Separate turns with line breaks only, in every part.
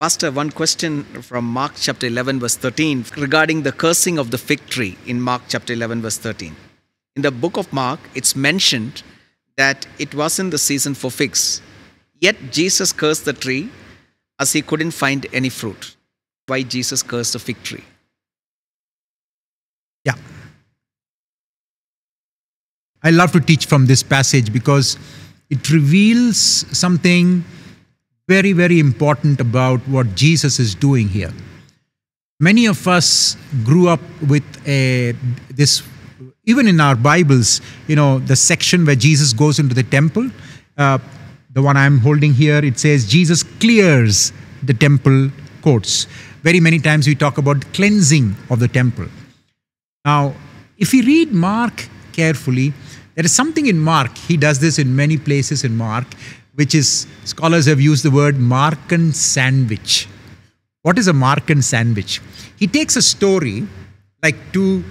Pastor, one question from Mark chapter 11, verse 13 regarding the cursing of the fig tree in Mark chapter 11, verse 13. In the book of Mark, it's mentioned that it wasn't the season for figs. Yet Jesus cursed the tree as he couldn't find any fruit. Why Jesus cursed the fig tree? Yeah. I love to teach from this passage because it reveals something very, very important about what Jesus is doing here. Many of us grew up with a, this, even in our Bibles, you know, the section where Jesus goes into the temple. Uh, the one I'm holding here, it says Jesus clears the temple courts. Very many times we talk about cleansing of the temple. Now, if we read Mark carefully, there is something in Mark, he does this in many places in Mark, which is scholars have used the word Markan sandwich. What is a Markan sandwich? He takes a story like two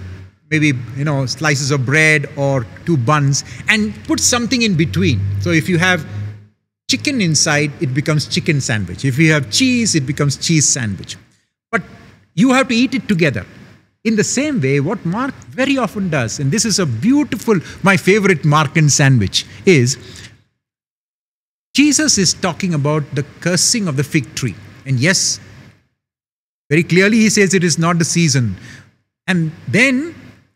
maybe you know slices of bread or two buns and puts something in between. So if you have chicken inside, it becomes chicken sandwich. If you have cheese, it becomes cheese sandwich. But you have to eat it together. In the same way, what Mark very often does, and this is a beautiful, my favorite Markan sandwich, is Jesus is talking about the cursing of the fig tree. And yes, very clearly he says it is not the season. And then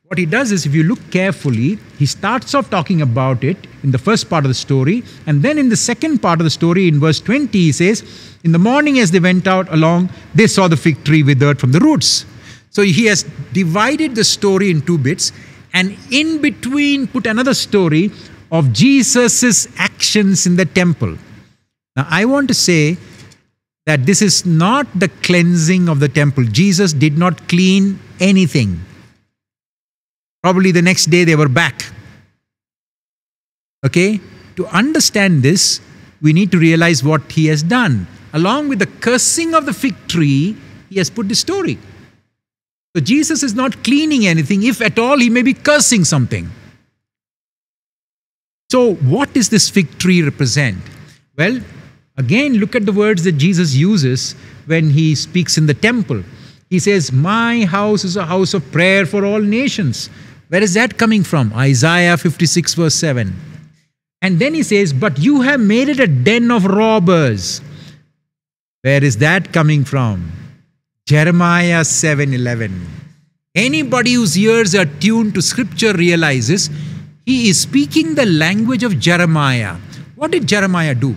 what he does is, if you look carefully, he starts off talking about it in the first part of the story. And then in the second part of the story, in verse 20, he says, In the morning as they went out along, they saw the fig tree withered from the roots. So he has divided the story in two bits and in between put another story of Jesus' actions in the temple. Now, I want to say that this is not the cleansing of the temple. Jesus did not clean anything. Probably the next day they were back. Okay? To understand this, we need to realize what he has done. Along with the cursing of the fig tree, he has put the story. So Jesus is not cleaning anything. If at all, he may be cursing something. So, what does this fig tree represent? Well, again, look at the words that Jesus uses when he speaks in the temple. He says, My house is a house of prayer for all nations. Where is that coming from? Isaiah 56, verse 7. And then he says, But you have made it a den of robbers. Where is that coming from? Jeremiah 7 11. Anybody whose ears are tuned to scripture realizes he is speaking the language of Jeremiah. What did Jeremiah do?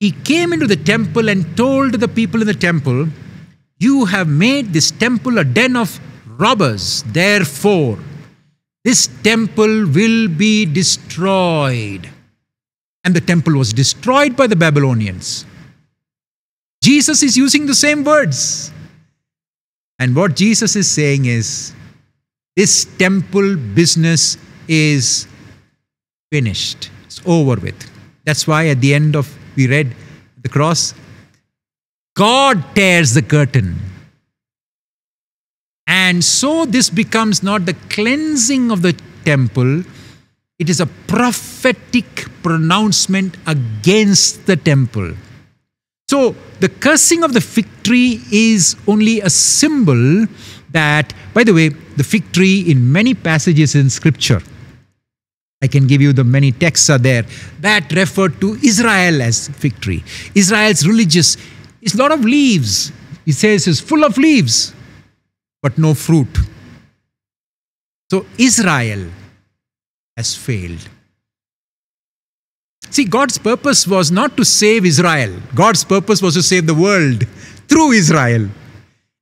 He came into the temple and told the people in the temple, You have made this temple a den of robbers. Therefore, this temple will be destroyed. And the temple was destroyed by the Babylonians. Jesus is using the same words. And what Jesus is saying is, this temple business is finished. It's over with. That's why at the end of, we read the cross, God tears the curtain. And so this becomes not the cleansing of the temple, it is a prophetic pronouncement against the temple. So the cursing of the fig tree is only a symbol that, by the way, the fig tree in many passages in scripture I can give you the many texts are there that refer to Israel as fig tree. Israel's religious is lot of leaves. He says it's full of leaves, but no fruit. So Israel has failed. See, God's purpose was not to save Israel. God's purpose was to save the world through Israel.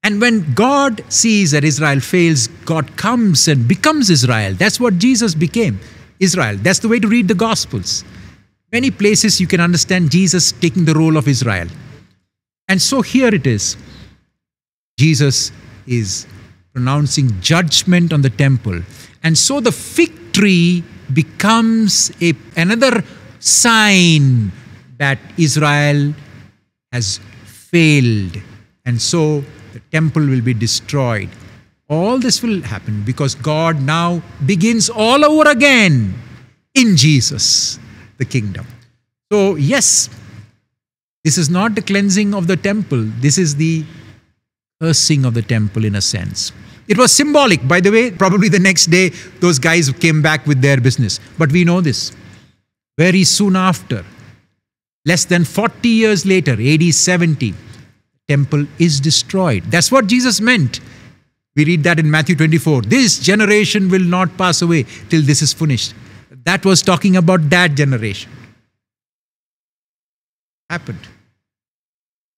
And when God sees that Israel fails, God comes and becomes Israel. That's what Jesus became. Israel. That's the way to read the Gospels. Many places you can understand Jesus taking the role of Israel. And so here it is Jesus is pronouncing judgment on the temple. And so the fig tree becomes a, another sign that Israel has failed. And so the temple will be destroyed. All this will happen because God now begins all over again in Jesus, the kingdom. So, yes, this is not the cleansing of the temple, this is the cursing of the temple in a sense. It was symbolic, by the way. Probably the next day, those guys came back with their business. But we know this. Very soon after, less than 40 years later, AD 70, temple is destroyed. That's what Jesus meant. We read that in Matthew 24. This generation will not pass away till this is finished. That was talking about that generation. Happened.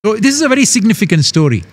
So, this is a very significant story.